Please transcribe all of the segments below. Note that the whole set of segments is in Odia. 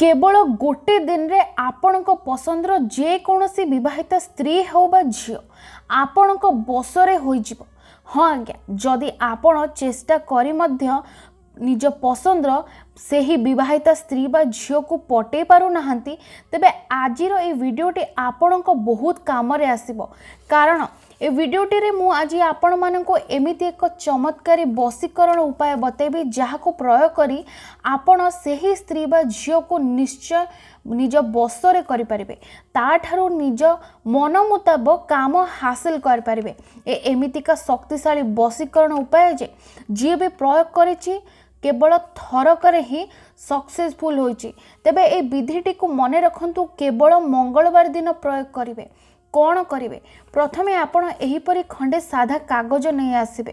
କେବଳ ଗୋଟେ ଦିନରେ ଆପଣଙ୍କ ପସନ୍ଦର ଯେକୌଣସି ବିବାହିତ ସ୍ତ୍ରୀ ହେଉ ବା ଝିଅ ଆପଣଙ୍କ ବସରେ ହୋଇଯିବ ହଁ ଆଜ୍ଞା ଯଦି ଆପଣ ଚେଷ୍ଟା କରି ମଧ୍ୟ ନିଜ ପସନ୍ଦର ସେହି ବିବାହିତା ସ୍ତ୍ରୀ ବା ଝିଅକୁ ପଟେଇ ପାରୁନାହାନ୍ତି ତେବେ ଆଜିର ଏଇ ଭିଡ଼ିଓଟି ଆପଣଙ୍କ ବହୁତ କାମରେ ଆସିବ କାରଣ ଏ ଭିଡ଼ିଓଟିରେ ମୁଁ ଆଜି ଆପଣମାନଙ୍କୁ ଏମିତି ଏକ ଚମତ୍କାରୀ ବଶୀକରଣ ଉପାୟ ବତେଇବି ଯାହାକୁ ପ୍ରୟୋଗ କରି ଆପଣ ସେହି ସ୍ତ୍ରୀ ବା ଝିଅକୁ ନିଶ୍ଚୟ ନିଜ ବଶରେ କରିପାରିବେ ତାଠାରୁ ନିଜ ମନ ମୁତାବକ କାମ ହାସିଲ କରିପାରିବେ ଏ ଏମିତିକା ଶକ୍ତିଶାଳୀ ବଶୀକରଣ ଉପାୟ ଯେ ଯିଏ ବି ପ୍ରୟୋଗ କରିଛି କେବଳ ଥରକରେ ହିଁ ସକ୍ସେସଫୁଲ୍ ହୋଇଛି ତେବେ ଏ ବିଧିଟିକୁ ମନେ ରଖନ୍ତୁ କେବଳ ମଙ୍ଗଳବାର ଦିନ ପ୍ରୟୋଗ କରିବେ କ'ଣ କରିବେ ପ୍ରଥମେ ଆପଣ ଏହିପରି ଖଣ୍ଡେ ସାଧା କାଗଜ ନେଇ ଆସିବେ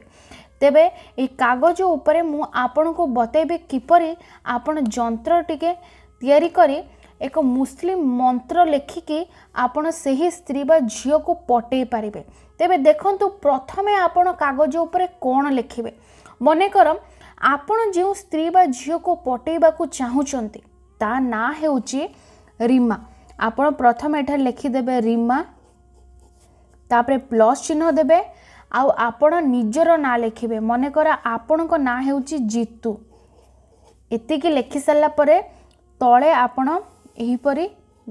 ତେବେ ଏହି କାଗଜ ଉପରେ ମୁଁ ଆପଣଙ୍କୁ ବତେଇବି କିପରି ଆପଣ ଯନ୍ତ୍ର ଟିକେ ତିଆରି କରି ଏକ ମୁସଲିମ ମନ୍ତ୍ର ଲେଖିକି ଆପଣ ସେହି ସ୍ତ୍ରୀ ବା ଝିଅକୁ ପଠେଇ ପାରିବେ ତେବେ ଦେଖନ୍ତୁ ପ୍ରଥମେ ଆପଣ କାଗଜ ଉପରେ କ'ଣ ଲେଖିବେ ମନେକର ଆପଣ ଯେଉଁ ସ୍ତ୍ରୀ ବା ଝିଅକୁ ପଟେଇବାକୁ ଚାହୁଁଛନ୍ତି ତା ନାଁ ହେଉଛି ରିମା ଆପଣ ପ୍ରଥମେ ଏଠାରେ ଲେଖିଦେବେ ରିମା ତାପରେ ପ୍ଲସ୍ ଚିହ୍ନ ଦେବେ ଆଉ ଆପଣ ନିଜର ନାଁ ଲେଖିବେ ମନେକର ଆପଣଙ୍କ ନାଁ ହେଉଛି ଜିତୁ ଏତିକି ଲେଖିସାରିଲା ପରେ ତଳେ ଆପଣ ଏହିପରି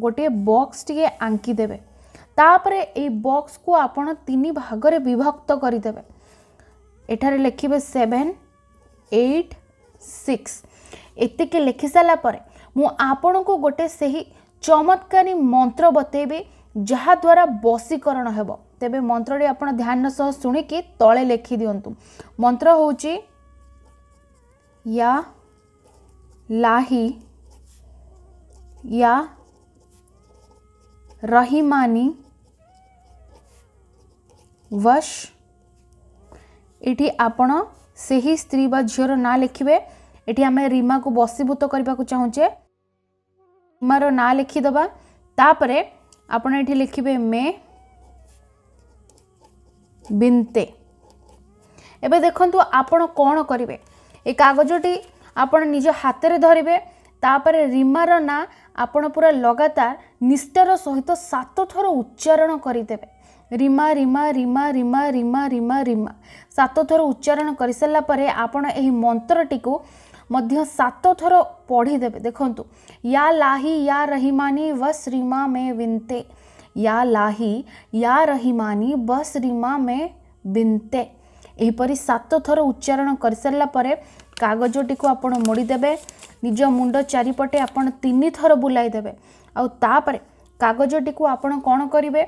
ଗୋଟିଏ ବକ୍ସ ଟିକେ ଆଙ୍କିଦେବେ ତାପରେ ଏଇ ବକ୍ସକୁ ଆପଣ ତିନି ଭାଗରେ ବିଭକ୍ତ କରିଦେବେ ଏଠାରେ ଲେଖିବେ ସେଭେନ୍ ଏଇଟ୍ ସିକ୍ସ ଏତିକି ଲେଖିସାରିଲା ପରେ ମୁଁ ଆପଣଙ୍କୁ ଗୋଟେ ସେହି ଚମତ୍କାରୀ ମନ୍ତ୍ର ବତେଇବି ଯାହାଦ୍ୱାରା ବଶୀକରଣ ହେବ ତେବେ ମନ୍ତ୍ରଟି ଆପଣ ଧ୍ୟାନ ସହ ଶୁଣିକି ତଳେ ଲେଖି ଦିଅନ୍ତୁ ମନ୍ତ୍ର ହେଉଛି ୟା ଲାହି या रहीमानी वश एटी आपण ସେହି ସ୍ତ୍ରୀ ବା ଝିଅର ନାଁ ଲେଖିବେ ଏଠି ଆମେ ରିମାକୁ ବଶୀଭୂତ କରିବାକୁ ଚାହୁଁଛେ ରିମାର ନାଁ ଲେଖିଦେବା ତାପରେ ଆପଣ ଏଠି ଲେଖିବେ ମେ ବିନ୍ତେ ଏବେ ଦେଖନ୍ତୁ ଆପଣ କ'ଣ କରିବେ ଏ କାଗଜଟି ଆପଣ ନିଜ ହାତରେ ଧରିବେ ତାପରେ ରିମାର ନାଁ ଆପଣ ପୁରା ଲଗାତାର ନିଷ୍ଠାର ସହିତ ସାତଥର ଉଚ୍ଚାରଣ କରିଦେବେ ରିମା ରିମା ରିମା ରିମା ରିମା ରିମା ରିମା ସାତଥର ଉଚ୍ଚାରଣ କରିସାରିଲା ପରେ ଆପଣ ଏହି ମନ୍ତ୍ରଟିକୁ ମଧ୍ୟ ସାତଥର ପଢ଼ିଦେବେ ଦେଖନ୍ତୁ ୟା ଲାହି ୟା ରହିମାନି ବସ୍ ରିମା ମେ ବିନ୍ତେ ୟା ଲାହି ୟା ରହିମାନି ବସ୍ ରିମା ମେ ବିନ୍ତେ ଏହିପରି ସାତଥର ଉଚ୍ଚାରଣ କରିସାରିଲା ପରେ କାଗଜଟିକୁ ଆପଣ ମୋଡ଼ିଦେବେ ନିଜ ମୁଣ୍ଡ ଚାରିପଟେ ଆପଣ ତିନି ଥର ବୁଲାଇଦେବେ ଆଉ ତାପରେ କାଗଜଟିକୁ ଆପଣ କ'ଣ କରିବେ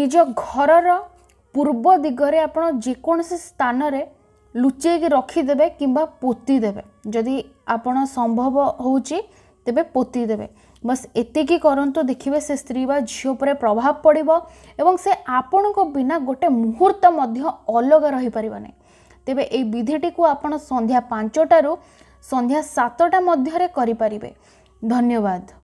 ନିଜ ଘରର ପୂର୍ବ ଦିଗରେ ଆପଣ ଯେକୌଣସି ସ୍ଥାନରେ ଲୁଚେଇକି ରଖିଦେବେ କିମ୍ବା ପୋତିଦେବେ ଯଦି ଆପଣ ସମ୍ଭବ ହେଉଛି ତେବେ ପୋତିଦେବେ ବାସ୍ ଏତିକି କରନ୍ତୁ ଦେଖିବେ ସେ ସ୍ତ୍ରୀ ବା ଝିଅ ଉପରେ ପ୍ରଭାବ ପଡ଼ିବ ଏବଂ ସେ ଆପଣଙ୍କ ବିନା ଗୋଟେ ମୁହୂର୍ତ୍ତ ମଧ୍ୟ ଅଲଗା ରହିପାରିବ ନାହିଁ ତେବେ ଏହି ବିଧିଟିକୁ ଆପଣ ସନ୍ଧ୍ୟା ପାଞ୍ଚଟାରୁ ସନ୍ଧ୍ୟା ସାତଟା ମଧ୍ୟରେ କରିପାରିବେ ଧନ୍ୟବାଦ